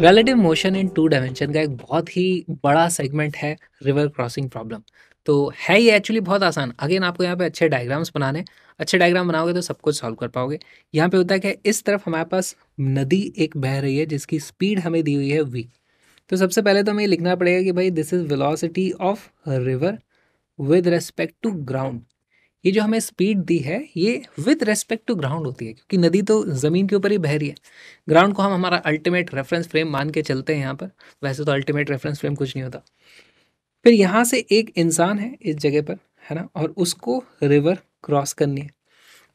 Relative motion in two dimension का एक बहुत ही बड़ा सेगमेंट है रिवर क्रॉसिंग प्रॉब्लम तो है ये एक्चुअली बहुत आसान अगेन आपको यहाँ पे अच्छे डायग्राम्स बनाने अच्छे डायग्राम बनाओगे तो सब कुछ सॉल्व कर पाओगे यहाँ पे होता है कि इस तरफ हमारे पास नदी एक बह रही है जिसकी स्पीड हमें दी हुई है वी तो सबसे पहले तो हमें लिखना पड़ेगा कि भाई this is velocity of river with respect to ground ये जो हमें स्पीड दी है ये विद रेस्पेक्ट टू ग्राउंड होती है क्योंकि नदी तो ज़मीन के ऊपर ही बह रही है ग्राउंड को हम हमारा अल्टीमेट रेफरेंस फ्रेम मान के चलते हैं यहाँ पर वैसे तो अल्टीमेट रेफरेंस फ्रेम कुछ नहीं होता फिर यहाँ से एक इंसान है इस जगह पर है ना और उसको रिवर क्रॉस करनी है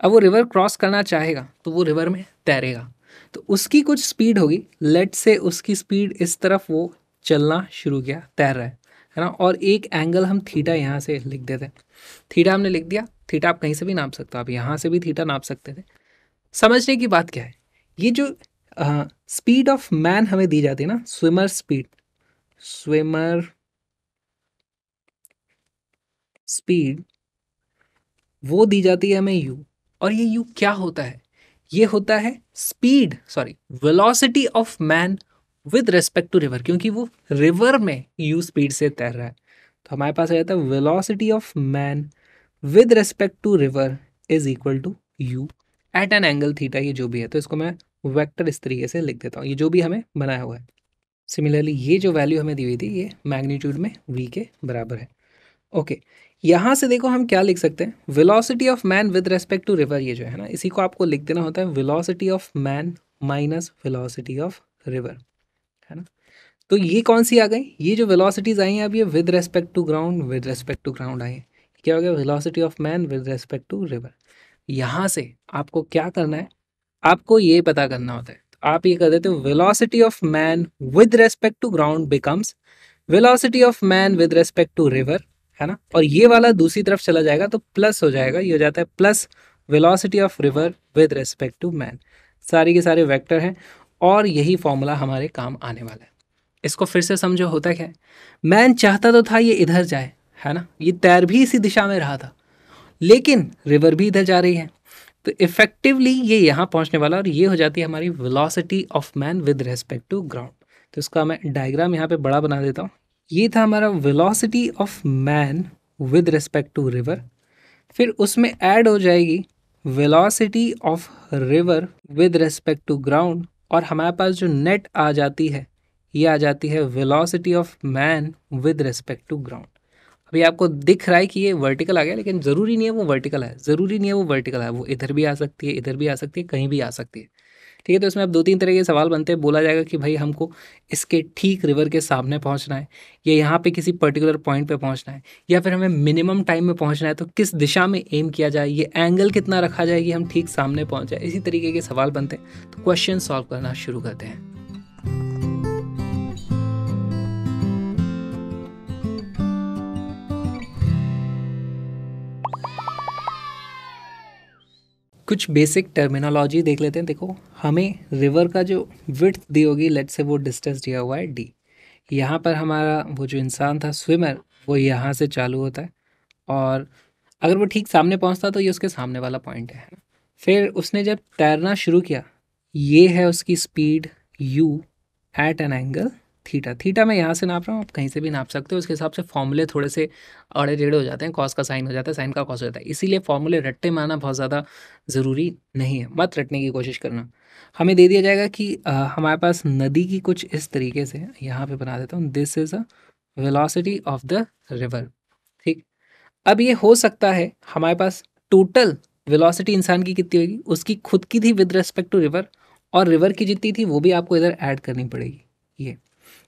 अब वो रिवर क्रॉस करना चाहेगा तो वो रिवर में तैरेगा तो उसकी कुछ स्पीड होगी लेट से उसकी स्पीड इस तरफ वो चलना शुरू किया तैर रहा है है ना और एक एंगल हम थीटा यहाँ से लिख देते हैं थीटा हमने लिख दिया थीटा आप कहीं से भी नाप सकते हो आप यहाँ से भी थीटा नाप सकते थे समझने की बात क्या है ये जो स्पीड ऑफ मैन हमें दी जाती है ना स्विमर स्पीड स्विमर स्पीड वो दी जाती है हमें यू और ये यू क्या होता है ये होता है speed sorry velocity of man with respect to river क्योंकि वो रिवर में यू स्पीड से तैर रहा है तो हमारे पास आ जाता है velocity of man with respect to river is equal to U at an angle theta ये जो भी है तो इसको मैं वेक्टर इस तरीके से लिख देता हूँ ये जो भी हमें बनाया हुआ है सिमिलरली ये जो वैल्यू हमें दी हुई थी ये मैग्नीट्यूड में वी के बराबर है ओके okay. यहाँ से देखो हम क्या लिख सकते हैं velocity of man with respect to river ये जो है ना इसी को आपको लिख देना होता है velocity of man minus velocity of river है ना तो ये कौन सी आ गई ये जो विलॉसिटीज आई हैं अब ये with respect to ground with respect to ground आई हैं क्या हो गया velocity of man with respect to river यहाँ से आपको क्या करना है आपको ये पता करना होता है तो आप ये कर देते हो velocity of man with respect to ground becomes velocity of man with respect to river है ना और ये वाला दूसरी तरफ चला जाएगा तो प्लस हो जाएगा ये हो जाता है plus velocity of river with respect to man सारे के सारे वैक्टर हैं और यही फॉर्मूला हमारे काम आने वाला है इसको फिर से समझो होता क्या है मैन चाहता तो था ये इधर जाए है ना ये तैर भी इसी दिशा में रहा था लेकिन रिवर भी इधर जा रही है तो इफेक्टिवली ये यहाँ पहुँचने वाला और ये हो जाती है हमारी velocity of man with respect to ground तो इसका मैं डायग्राम यहाँ पे बड़ा बना देता हूँ ये था हमारा velocity of man with respect to river फिर उसमें ऐड हो जाएगी velocity of river with respect to ground और हमारे पास जो नेट आ जाती है ये आ जाती है velocity of man with respect to ground अभी आपको दिख रहा है कि ये वर्टिकल आ गया लेकिन ज़रूरी नहीं है वो वर्टिकल है ज़रूरी नहीं है वो वर्टिकल है वो इधर भी आ सकती है इधर भी आ सकती है कहीं भी आ सकती है ठीक है तो इसमें अब दो तीन तरह के सवाल बनते हैं बोला जाएगा कि भाई हमको इसके ठीक रिवर के सामने पहुंचना है या यहाँ पे किसी पर्टिकुलर पॉइंट पे पहुंचना है या फिर हमें मिनिमम टाइम में पहुंचना है तो किस दिशा में एम किया जाए ये एंगल कितना रखा जाए कि हम ठीक सामने पहुँच जाए इसी तरीके के सवाल बनते हैं तो क्वेश्चन सॉल्व करना शुरू करते हैं कुछ बेसिक टर्मिनोलॉजी देख लेते हैं देखो हमें रिवर का जो विथ दी होगी लेट से वो डिस्टेंस दिया हुआ है डी यहाँ पर हमारा वो जो इंसान था स्विमर वो यहाँ से चालू होता है और अगर वो ठीक सामने पहुँचता तो ये उसके सामने वाला पॉइंट है फिर उसने जब तैरना शुरू किया ये है उसकी speed U at an angle theta theta मैं यहाँ से नाप रहा हूँ आप कहीं से भी नाप सकते हो उसके हिसाब से फॉर्मूले थोड़े से अड़े टेढ़े हो जाते हैं कॉस का साइन हो जाता है साइन का कॉस हो जाता है इसीलिए फॉर्मूले रट्टे मारना बहुत ज़्यादा ज़रूरी नहीं है मत रटने की कोशिश करना हमें दे दिया जाएगा कि आ, हमारे पास नदी की कुछ इस तरीके से यहाँ पर बना देता हूँ this is a velocity of the river ठीक अब ये हो सकता है हमारे पास टोटल वेलासिटी इंसान की कितनी होगी उसकी खुद की थी विद रेस्पेक्ट टू रिवर और रिवर की जितनी थी वो भी आपको इधर ऐड करनी पड़ेगी ये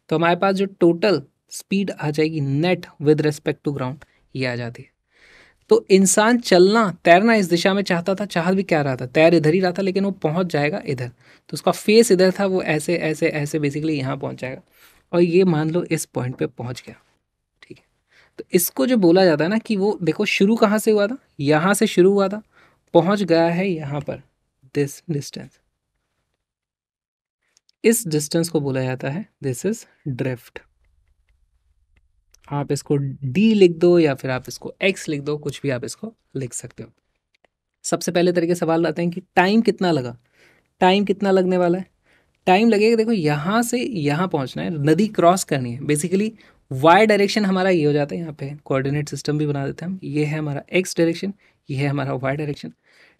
तो हमारे पास जो टोटल स्पीड आ जाएगी net with respect to ground ये आ जाती है तो इंसान चलना तैरना इस दिशा में चाहता था चाह भी क्या रहा था तैर इधर ही रहा था लेकिन वो पहुंच जाएगा इधर तो उसका फेस इधर था वो ऐसे ऐसे ऐसे बेसिकली यहाँ पहुंच जाएगा और ये मान लो इस पॉइंट पे पहुंच गया ठीक है तो इसको जो बोला जाता है ना कि वो देखो शुरू कहाँ से हुआ था यहाँ से शुरू हुआ था पहुँच गया है यहाँ पर दिस डिस्टेंस इस डिस्टेंस को बोला जाता है दिस इज ड्रिफ्ट आप इसको डी लिख दो या फिर आप इसको एक्स लिख दो कुछ भी आप इसको लिख सकते हो सबसे पहले तरीके सवाल आते हैं कि टाइम कितना लगा टाइम कितना लगने वाला है टाइम लगेगा देखो यहाँ से यहाँ पहुँचना है नदी क्रॉस करनी है बेसिकली वाई डायरेक्शन हमारा ये हो जाता है यहाँ पे कोऑर्डिनेट सिस्टम भी बना देते हैं हम ये है हमारा एक्स डायरेक्शन ये है हमारा वाई डायरेक्शन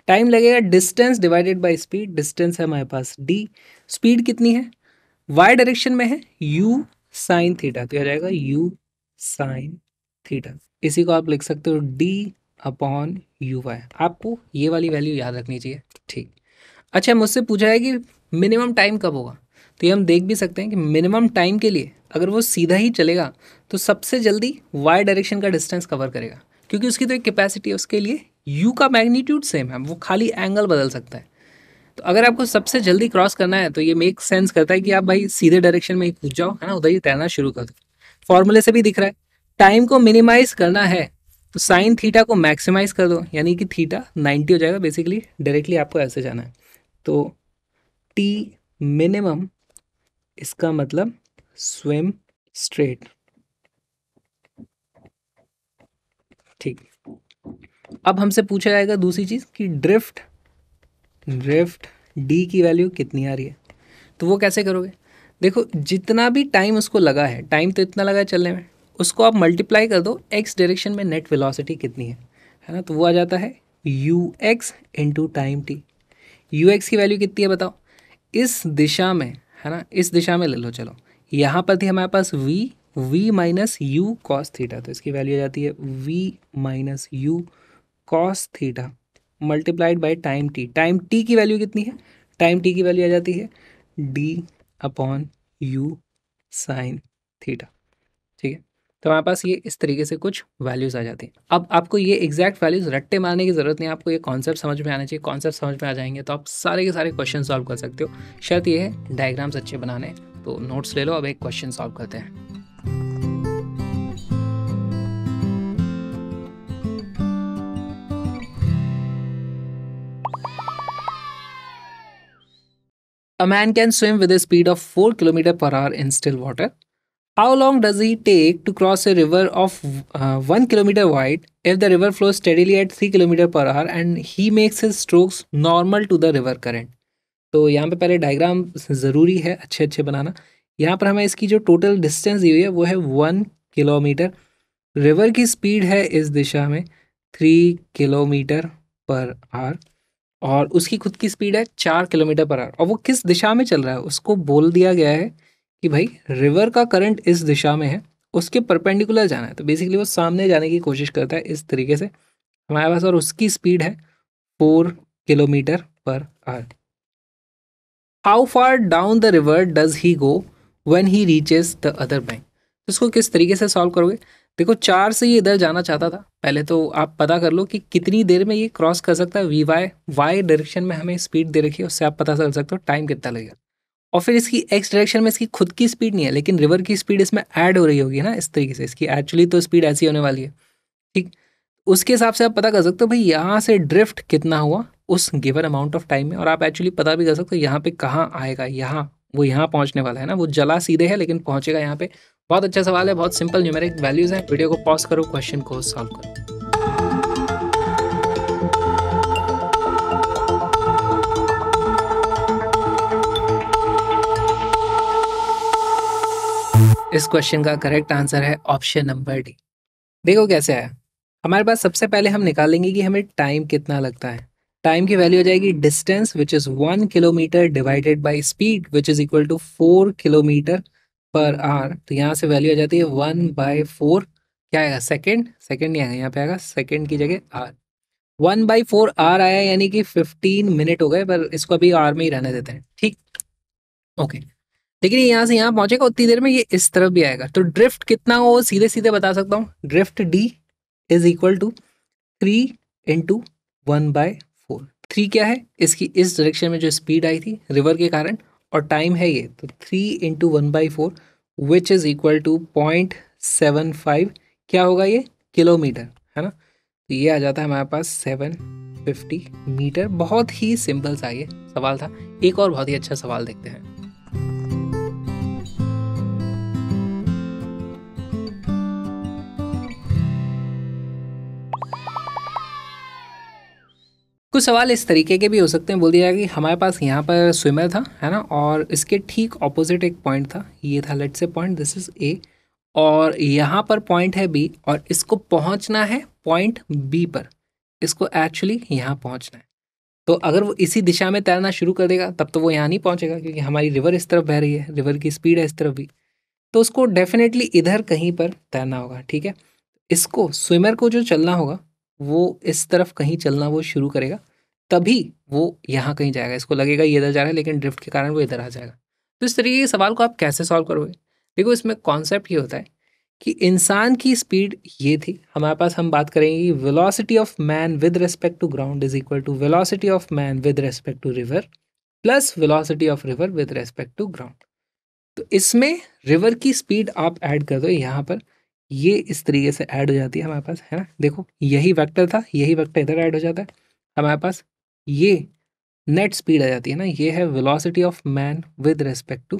टाइम लगेगा distance divided by speed distance है हमारे पास डी स्पीड कितनी है वाई डायरेक्शन में है यू साइन थीटा तो यह जाएगा यू साइन थीटा इसी को आप लिख सकते हो डी अपॉन यू वाई आपको ये वाली वैल्यू याद रखनी चाहिए ठीक अच्छा मुझसे पूछा है कि मिनिमम टाइम कब होगा तो ये हम देख भी सकते हैं कि मिनिमम टाइम के लिए अगर वो सीधा ही चलेगा तो सबसे जल्दी वाई डायरेक्शन का डिस्टेंस कवर करेगा क्योंकि उसकी तो एक कैपेसिटी है उसके लिए यू का मैग्नीट्यूड सेम है वो खाली एंगल बदल सकता है तो अगर आपको सबसे जल्दी क्रॉस करना है तो ये मेक सेंस करता है कि आप भाई सीधे डायरेक्शन में ही पूछ जाओ है ना उधर ही तैरना शुरू कर दो फॉर्मूले से भी दिख रहा है टाइम को मिनिमाइज करना है तो साइन थीटा को मैक्सिमाइज कर दो यानी कि थीटा 90 हो जाएगा बेसिकली डायरेक्टली आपको ऐसे जाना है तो टी मिनिमम इसका मतलब स्विम स्ट्रेट ठीक अब हमसे पूछा जाएगा दूसरी चीज़ कि ड्रिफ्ट ड्रिफ्ट डी की वैल्यू कितनी आ रही है तो वो कैसे करोगे देखो जितना भी टाइम उसको लगा है टाइम तो इतना लगा है चलने में उसको आप मल्टीप्लाई कर दो एक्स डायरेक्शन में नेट वेलोसिटी कितनी है है ना तो वो आ जाता है U X into time T U X की वैल्यू कितनी है बताओ इस दिशा में है ना इस दिशा में ले लो चलो यहाँ पर थी हमारे पास V V minus U cos theta तो इसकी वैल्यू आ जाती है V minus U cos theta multiplied by time T time T की वैल्यू कितनी है टाइम टी की वैल्यू आ जाती है D upon U sine theta ठीक है तो हमारे पास ये इस तरीके से कुछ वैल्यूज़ आ जाती हैं अब आपको ये एग्जैक्ट वैल्यूज़ रट्टे मारने की ज़रूरत नहीं आपको ये कॉन्सेप्ट समझ में आना चाहिए कॉन्सेप्ट समझ में आ जाएंगे तो आप सारे के सारे क्वेश्चन सॉल्व कर सकते हो शर्त ये है डायग्राम्स अच्छे बनाने तो नोट्स ले लो अब एक क्वेश्चन सॉल्व करते हैं A man can swim with a speed of 4 km per hour in still water. How long does it take to cross a river of uh, 1 km wide if the river flows steadily at 3 km per hour and he makes his strokes normal to the river current? तो यहाँ पे पहले diagram ज़रूरी है अच्छे अच्छे बनाना यहाँ पर हमें इसकी जो टोटल डिस्टेंस दी हुई है वो है वन किलोमीटर रिवर की स्पीड है इस दिशा में थ्री किलोमीटर पर आवर और उसकी खुद की स्पीड है चार किलोमीटर पर आवर और वो किस दिशा में चल रहा है उसको बोल दिया गया है कि भाई रिवर का करंट इस दिशा में है उसके परपेंडिकुलर जाना है तो बेसिकली वो सामने जाने की कोशिश करता है इस तरीके से हमारे पास और उसकी स्पीड है four kilometre per hour how far down the river does he go when he reaches the other bank इसको किस तरीके से सॉल्व करोगे देखो चार से ये इधर जाना चाहता था पहले तो आप पता कर लो कि कितनी देर में ये क्रॉस कर सकता है वी वाई वाई डायरेक्शन में हमें स्पीड दे रखी है उससे आप पता कर सकते हो टाइम कितना लगेगा और फिर इसकी एक्स डायरेक्शन में इसकी खुद की स्पीड नहीं है लेकिन रिवर की स्पीड इसमें ऐड हो रही होगी ना इस तरीके से इसकी एक्चुअली तो स्पीड ऐसी होने वाली है ठीक उसके हिसाब से आप पता कर सकते हो भाई यहाँ से ड्रिफ्ट कितना हुआ उस गिवन अमाउंट ऑफ टाइम में और आप एक्चुअली पता भी कर सकते हो यहाँ पे कहाँ आएगा यहाँ वो यहाँ पहुँचने वाला है ना वो जला सीधे है लेकिन पहुँचेगा यहाँ पे बहुत अच्छा सवाल है बहुत सिंपल न्यूमेरिक वैल्यूज हैं वीडियो को पॉज करो क्वेश्चन को सॉल्व करो इस क्वेश्चन का करेक्ट आंसर है ऑप्शन नंबर डी देखो कैसे है हमारे पास सबसे पहले हम निकालेंगे कि हमें टाइम कितना लगता है टाइम की वैल्यू हो जाएगी distance which is one kilometre divided by speed which is equal to four kilometre per hour तो यहाँ से वैल्यू आ जाती है वन बाय फोर क्या आएगा सेकेंड सेकेंड नहीं आएगा यहाँ पे आएगा सेकेंड की जगह hour one by four hour आया यानी कि फिफ्टीन मिनट हो गए पर इसको अभी आर में ही रहने देते हैं ठीक ओके लेकिन ये यहाँ से यहाँ पहुंचेगा उतनी देर में ये इस तरफ भी आएगा तो ड्रिफ्ट कितना हो सीधे सीधे बता सकता हूँ drift D is equal to three into one by four three क्या है इसकी इस डायरेक्शन में जो स्पीड आई थी रिवर के कारण और टाइम है ये तो three into one by four which is equal to point seven five क्या होगा ये किलोमीटर है ना तो ये आ जाता है हमारे पास सेवन फिफ्टी मीटर बहुत ही सिंपल सा ये सवाल था एक और बहुत ही अच्छा सवाल देखते हैं कुछ सवाल इस तरीके के भी हो सकते हैं बोल दिया जाएगा कि हमारे पास यहाँ पर स्विमर था है ना और इसके ठीक ऑपोजिट एक पॉइंट था ये था लेट से पॉइंट दिस इज़ ए और यहाँ पर पॉइंट है बी और इसको पहुँचना है पॉइंट बी पर इसको एक्चुअली यहाँ पहुँचना है तो अगर वो इसी दिशा में तैरना शुरू कर देगा तब तो वो यहाँ नहीं पहुँचेगा क्योंकि हमारी रिवर इस तरफ बह रही है रिवर की स्पीड है इस तरफ भी तो उसको डेफिनेटली इधर कहीं पर तैरना होगा ठीक है इसको स्विमर को जो चलना होगा वो इस तरफ कहीं चलना वो शुरू करेगा तभी वो यहाँ कहीं जाएगा इसको लगेगा ये इधर जा रहा है लेकिन ड्रिफ्ट के कारण वो इधर आ जाएगा तो इस तरीके के सवाल को आप कैसे सॉल्व करोगे देखो इसमें कॉन्सेप्ट ये होता है कि इंसान की स्पीड ये थी हमारे पास हम बात करेंगे velocity of man with respect to ground is equal to velocity of man with respect to river plus velocity of river with respect to ground तो इसमें रिवर की स्पीड आप ऐड कर दो यहाँ पर ये इस तरीके से ऐड हो जाती है हमारे पास है ना देखो यही वेक्टर था यही वेक्टर इधर ऐड हो जाता है हमारे पास ये नेट स्पीड आ जाती है ना ये है velocity of man with respect to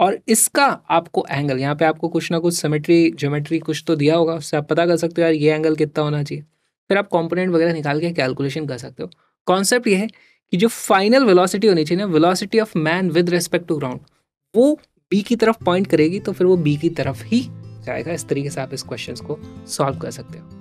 और इसका आपको एंगल यहाँ पे आपको कुछ ना कुछ सिमेट्री ज्योमेट्री कुछ तो दिया होगा उससे आप पता कर सकते हो यार ये एंगल कितना होना चाहिए फिर आप कॉम्पोनेंट वगैरह निकाल के कैलकुलेशन कर सकते हो कॉन्सेप्ट ये है कि जो फाइनल वेलोसिटी होनी चाहिए ना velocity of man with respect to ground वो बी की तरफ पॉइंट करेगी तो फिर वो बी की तरफ ही जाएगा इस तरीके से आप इस क्वेश्चन को सॉल्व कर सकते हो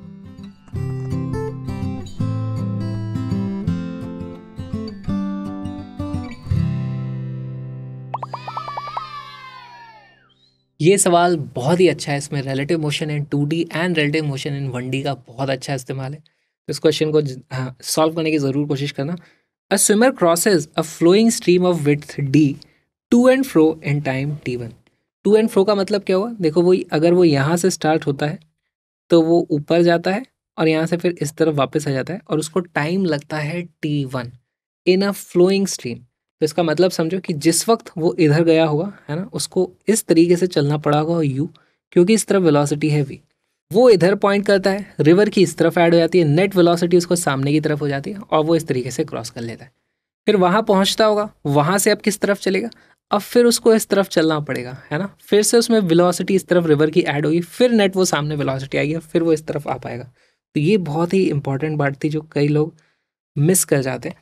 ये सवाल बहुत ही अच्छा है इसमें relative motion in two D and relative motion in one D का बहुत अच्छा इस्तेमाल है तो इस क्वेश्चन को सॉल्व हाँ, करने की ज़रूर कोशिश करना a swimmer crosses a flowing stream of width D to and fro in time T one to and fro का मतलब क्या हुआ देखो वो अगर वो यहाँ से स्टार्ट होता है तो वो ऊपर जाता है और यहाँ से फिर इस तरफ वापस आ जाता है और उसको टाइम लगता है T one in a flowing stream तो इसका मतलब समझो कि जिस वक्त वो इधर गया होगा है ना उसको इस तरीके से चलना पड़ा होगा यू क्योंकि इस तरफ वेलोसिटी है वी वो इधर पॉइंट करता है रिवर की इस तरफ ऐड हो जाती है नेट वेलोसिटी उसको सामने की तरफ हो जाती है और वो इस तरीके से क्रॉस कर लेता है फिर वहाँ पहुँचता होगा वहाँ से अब किस तरफ चलेगा अब फिर उसको इस तरफ चलना पड़ेगा है ना फिर से उसमें वेलोसिटी इस तरफ रिवर की ऐड होगी फिर नेट वो सामने वेलोसिटी आएगी फिर वो इस तरफ आ पाएगा तो ये बहुत ही इंपॉर्टेंट बात थी जो कई लोग मिस कर जाते हैं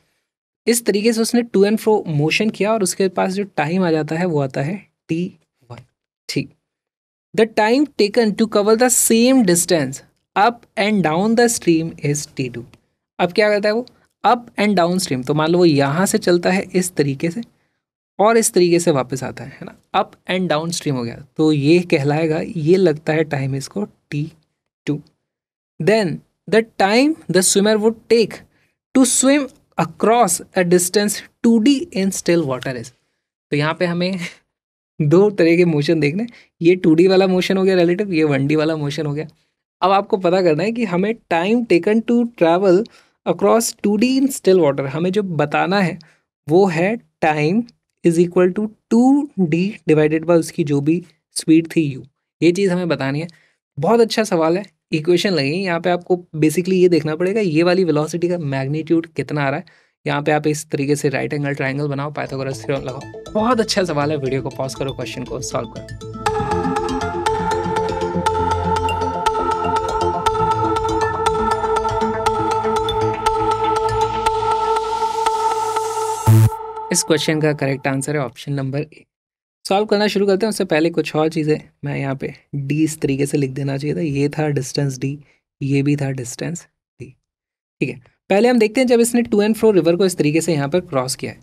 इस तरीके से उसने टू एंड फ्रो मोशन किया और उसके पास जो टाइम आ जाता है वो आता है टी वन ठीक the time taken to cover the same distance up and down the stream is T two अब क्या करता है वो अप एंड डाउन स्ट्रीम तो मान लो वो यहाँ से चलता है इस तरीके से और इस तरीके से वापस आता है है ना अप एंड डाउन स्ट्रीम हो गया तो ये कहलाएगा ये लगता है टाइम इसको T two then the time the swimmer would take to swim across a distance two D in still water is तो यहाँ पे हमें दो तरह के मोशन देखने ये टू डी वाला मोशन हो गया रिलेटिव ये वन डी वाला मोशन हो गया अब आपको पता करना है कि हमें time taken to travel across two D in still water हमें जो बताना है वो है time is equal to two D divided by उसकी जो भी स्पीड थी यू ये चीज़ हमें बतानी है बहुत अच्छा सवाल है इक्वेशन लगेगी यहाँ पे आपको बेसिकली ये देखना पड़ेगा ये वाली वेलोसिटी का मैग्नीट्यूड कितना आ रहा है यहाँ पे आप इस तरीके से राइट एंगल ट्राइंगल बनाओ पाइथागोरस थ्योरम लगाओ बहुत अच्छा सवाल है वीडियो को पॉज करो क्वेश्चन को सॉल्व करो इस क्वेश्चन का करेक्ट आंसर है ऑप्शन नंबर ए सॉल्व करना शुरू करते हैं उससे पहले कुछ और चीज़ें मैं यहाँ पे डी इस तरीके से लिख देना चाहिए था ये था डिस्टेंस डी ये भी था डिस्टेंस डी ठीक है पहले हम देखते हैं जब इसने टू एंड फ्रो रिवर को इस तरीके से यहाँ पर क्रॉस किया है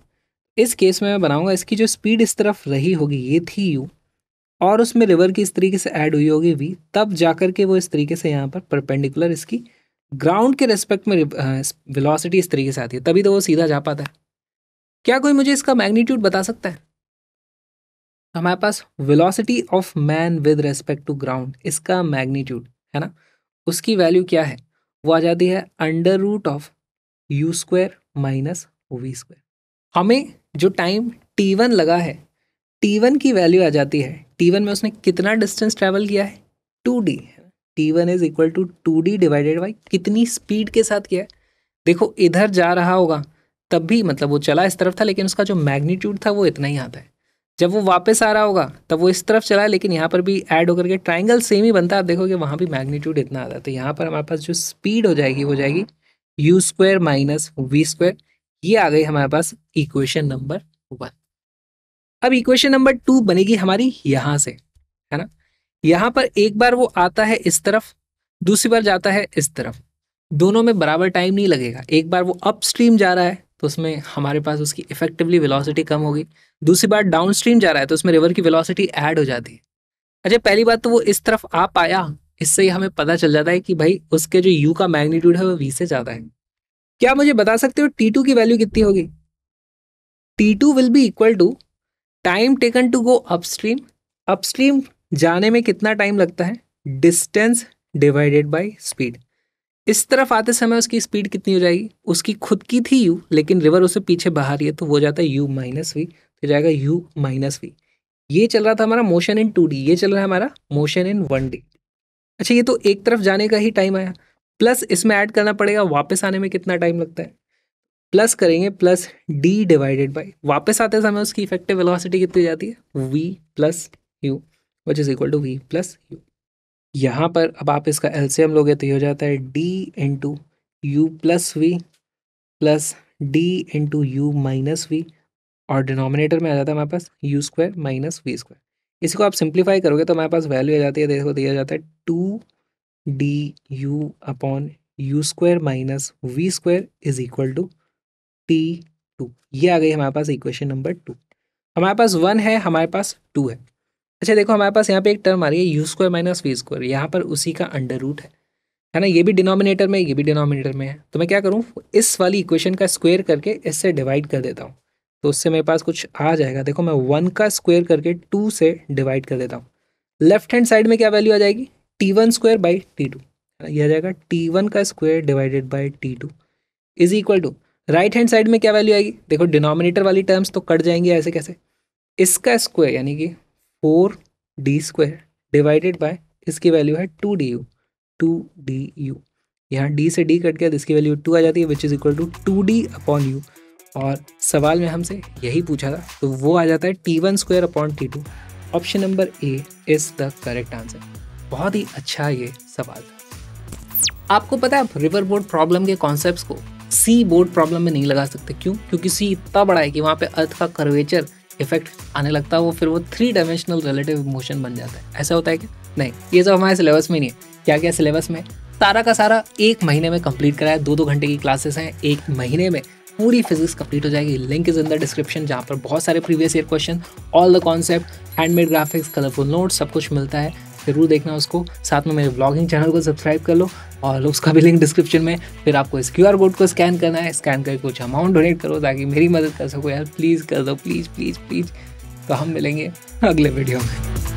इस केस में मैं बनाऊंगा इसकी जो स्पीड इस तरफ रही होगी ये थी यू और उसमें रिवर की इस तरीके से ऐड हुई होगी वी तब जाकर के वो इस तरीके से यहाँ पर परपेंडिकुलर इसकी ग्राउंड के रेस्पेक्ट में वेलोसिटी इस तरीके से आती है तभी तो वो सीधा जा पाता है क्या कोई मुझे इसका मैग्नीट्यूड बता सकता है हमारे पास velocity of man with respect to ground इसका मैग्नीट्यूड है ना उसकी वैल्यू क्या है वो आ जाती है under root of U square minus V square हमें जो टाइम टी वन लगा है टी वन की वैल्यू आ जाती है टी वन में उसने कितना डिस्टेंस ट्रेवल किया है two D T one is equal to two D divided by कितनी स्पीड के साथ किया है देखो इधर जा रहा होगा तब भी मतलब वो चला इस तरफ था लेकिन उसका जो मैग्नीट्यूड था वो इतना ही आता है जब वो वापस आ रहा होगा तब वो इस तरफ चला है लेकिन यहाँ पर भी ऐड होकर के ट्राइंगल सेम ही बनता है आप देखोगे वहाँ भी मैग्नीट्यूड इतना आता है तो यहाँ पर हमारे पास जो स्पीड हो जाएगी वो जाएगी U square minus V square ये आ गई हमारे पास इक्वेशन नंबर वन अब इक्वेशन नंबर टू बनेगी हमारी यहाँ से है ना यहाँ पर एक बार वो आता है इस तरफ दूसरी बार जाता है इस तरफ दोनों में बराबर टाइम नहीं लगेगा एक बार वो अप जा रहा है तो उसमें हमारे पास उसकी इफेक्टिवली वेलोसिटी कम होगी दूसरी बात डाउन स्ट्रीम जा रहा है तो उसमें रिवर की वेलोसिटी ऐड हो जाती है अच्छा पहली बात तो वो इस तरफ आ पाया इससे ही हमें पता चल जाता है कि भाई उसके जो यू का मैग्नीट्यूड है वो वी से ज़्यादा है क्या मुझे बता सकते हो टी टू की वैल्यू कितनी होगी T two will be equal to time taken to go upstream upstream जाने में कितना टाइम लगता है डिस्टेंस डिवाइडेड बाई स्पीड इस तरफ आते समय उसकी स्पीड कितनी हो जाएगी उसकी खुद की थी यू लेकिन रिवर उसे पीछे बाहर ही है तो वो जाता है यू माइनस वी तो जाएगा यू माइनस वी ये चल रहा था हमारा मोशन इन टू डी ये चल रहा है हमारा मोशन इन वन डी अच्छा ये तो एक तरफ जाने का ही टाइम आया प्लस इसमें ऐड करना पड़ेगा वापस आने में कितना टाइम लगता है प्लस करेंगे प्लस डी डिवाइडेड बाई वापस आते समय उसकी इफेक्टिव वेलोसिटी कितनी जाती है V plus U which is equal to V plus U यहाँ पर अब आप इसका एलसीएम लोगे तो ये हो जाता है D into U plus V plus D into U minus V और डिनोमिनेटर में आ जाता है हमारे पास U square minus V square इसी को आप सिंप्लीफाई करोगे तो हमारे पास वैल्यू आ जाती है देखो दिया जाता है two D U upon U square minus V square is equal to T two ये आ गई हमारे पास इक्वेशन नंबर टू हमारे पास वन है हमारे पास टू है अच्छा देखो हमारे पास यहाँ पे एक टर्म आ रही है U square minus V square यहाँ पर उसी का अंडर रूट है है ना ये भी डिनोमिनेटर में ये भी डिनोमिनेटर में है तो मैं क्या करूँ इस वाली इक्वेशन का स्क्वायर करके इससे डिवाइड कर देता हूँ तो उससे मेरे पास कुछ आ जाएगा देखो मैं वन का स्क्वायर करके टू से डिवाइड कर देता हूँ लेफ्ट हैंड साइड में क्या वैल्यू आ जाएगी T one square by T two ये आ जाएगा टी वन का square divided by T two is equal to right hand side में क्या वैल्यू आएगी देखो डिनोमिनेटर वाली टर्म्स तो कट जाएंगी ऐसे कैसे इसका स्क्वायर यानी कि four D square divided by इसकी वैल्यू है two D U two D U यहाँ डी से डी कट गया तो इसकी वैल्यू टू आ जाती है which is equal to two D upon U और सवाल में हमसे यही पूछा था तो वो आ जाता है T one square upon T two option number A is the correct answer बहुत ही अच्छा ये सवाल था आपको पता है आप रिवर बोर्ड प्रॉब्लम के कॉन्सेप्ट को सी बोर्ड प्रॉब्लम में नहीं लगा सकते क्यों क्योंकि सी इतना बड़ा है कि वहाँ पे अर्थ का कर्वेचर इफेक्ट आने लगता है वो फिर वो थ्री डायमेंशनल रिलेटिव मोशन बन जाता है ऐसा होता है कि नहीं ये सब हमारे सिलेबस में नहीं है क्या क्या सिलेबस में तारा का सारा एक महीने में कंप्लीट कराया दो दो घंटे की क्लासेस हैं एक महीने में पूरी फिजिक्स कंप्लीट हो जाएगी link is in the description जहाँ पर बहुत सारे previous year question all the concept handmade graphics colourful notes सब कुछ मिलता है ज़रूर देखना उसको साथ में मेरे ब्लॉगिंग चैनल को सब्सक्राइब कर लो और उसका भी लिंक डिस्क्रिप्शन में फिर आपको इस क्यू कोड को स्कैन करना है स्कैन करके कुछ अमाउंट डोनेट करो ताकि मेरी मदद कर सको यार प्लीज़ कर दो प्लीज़ प्लीज़ प्लीज़ तो हम मिलेंगे अगले वीडियो में